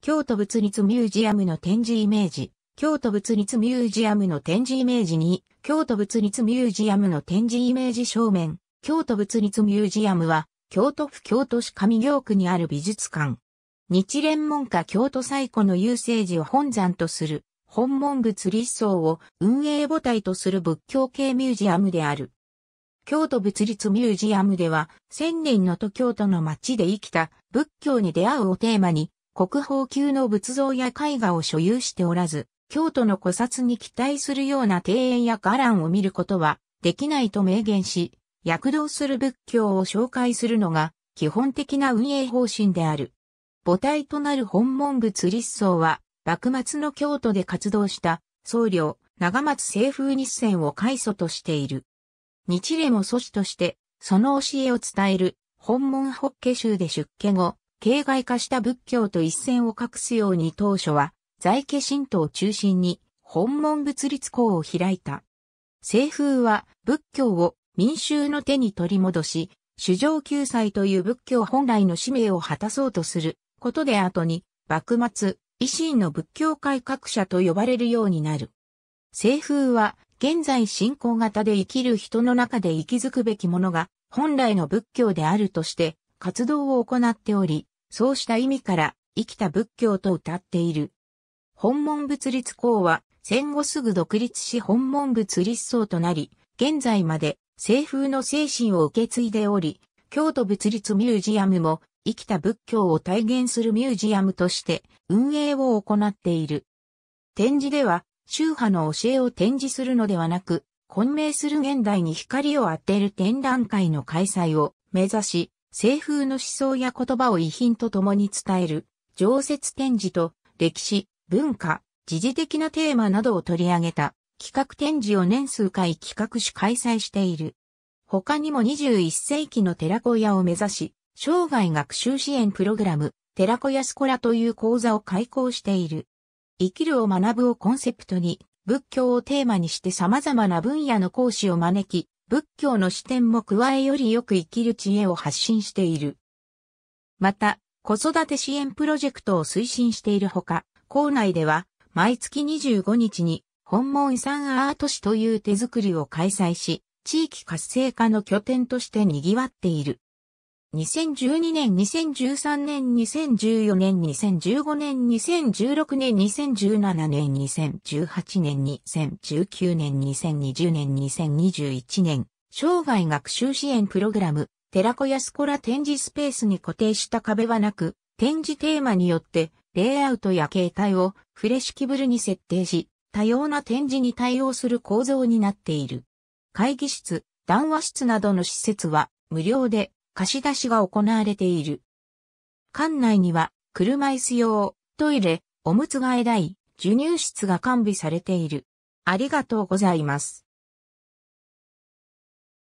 京都仏立ミュージアムの展示イメージ。京都仏立ミュージアムの展示イメージ2、京都仏立ミュージアムの展示イメージ正面。京都仏立ミュージアムは、京都府京都市上京区にある美術館。日蓮門下京都最古の遊星寺を本山とする、本門仏立層を運営母体とする仏教系ミュージアムである。京都仏立ミュージアムでは、千年の都京都の町で生きた仏教に出会うをテーマに、国宝級の仏像や絵画を所有しておらず、京都の古刹に期待するような庭園や伽藍を見ることはできないと明言し、躍動する仏教を紹介するのが基本的な運営方針である。母体となる本門仏立僧は、幕末の京都で活動した僧侶、長松清風日線を開祖としている。日蓮も祖師として、その教えを伝える、本門法華宗で出家後、形骸化した仏教と一線を画すように当初は、在家神道を中心に、本門仏立校を開いた。政風は、仏教を民衆の手に取り戻し、主上救済という仏教本来の使命を果たそうとすることで後に、幕末、維新の仏教改革者と呼ばれるようになる。政風は、現在信仰型で生きる人の中で息づくべきものが、本来の仏教であるとして、活動を行っており、そうした意味から生きた仏教と歌っている。本門仏立公は戦後すぐ独立し本門仏立僧となり、現在まで西風の精神を受け継いでおり、京都仏立ミュージアムも生きた仏教を体現するミュージアムとして運営を行っている。展示では宗派の教えを展示するのではなく、混迷する現代に光を当てる展覧会の開催を目指し、西風の思想や言葉を遺品と共に伝える、常設展示と歴史、文化、時事的なテーマなどを取り上げた企画展示を年数回企画し開催している。他にも21世紀の寺子屋を目指し、生涯学習支援プログラム、寺子屋スコラという講座を開講している。生きるを学ぶをコンセプトに、仏教をテーマにして様々な分野の講師を招き、仏教の視点も加えよりよく生きる知恵を発信している。また、子育て支援プロジェクトを推進しているほか、校内では毎月25日に本門遺産アート誌という手作りを開催し、地域活性化の拠点として賑わっている。2012年、2013年、2014年、2015年、2016年、2017年、2018年、2019年、2020年、2021年、生涯学習支援プログラム、寺子安子ら展示スペースに固定した壁はなく、展示テーマによって、レイアウトや形態をフレシキブルに設定し、多様な展示に対応する構造になっている。会議室、談話室などの施設は無料で貸し出しが行われている。館内には、車椅子用、トイレ、おむつ替え台、授乳室が完備されている。ありがとうございます。